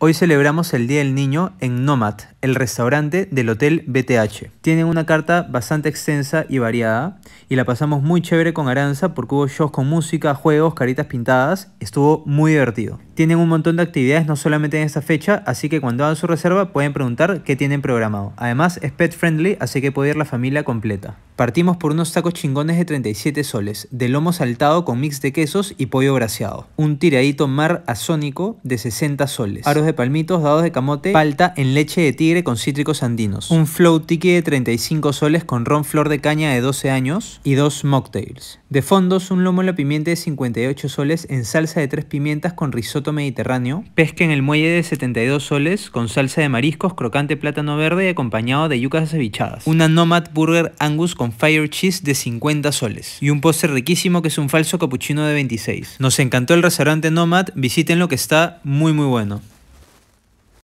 Hoy celebramos el Día del Niño en Nomad, el restaurante del Hotel BTH. Tienen una carta bastante extensa y variada y la pasamos muy chévere con Aranza porque hubo shows con música, juegos, caritas pintadas. Estuvo muy divertido. Tienen un montón de actividades no solamente en esta fecha, así que cuando hagan su reserva pueden preguntar qué tienen programado. Además es pet friendly, así que puede ir la familia completa. Partimos por unos tacos chingones de 37 soles, de lomo saltado con mix de quesos y pollo braseado. Un tiradito mar azónico de 60 soles. Aros de palmitos, dados de camote, palta en leche de tigre con cítricos andinos. Un flow tiki de 35 soles con ron flor de caña de 12 años y dos mocktails. De fondos, un lomo en la pimienta de 58 soles en salsa de tres pimientas con risotto mediterráneo, pesca en el muelle de 72 soles con salsa de mariscos, crocante plátano verde y acompañado de yucas cevichadas. Una Nomad Burger Angus con Fire Cheese de 50 soles. Y un postre riquísimo que es un falso capuchino de 26. Nos encantó el restaurante Nomad, visítenlo que está muy muy bueno.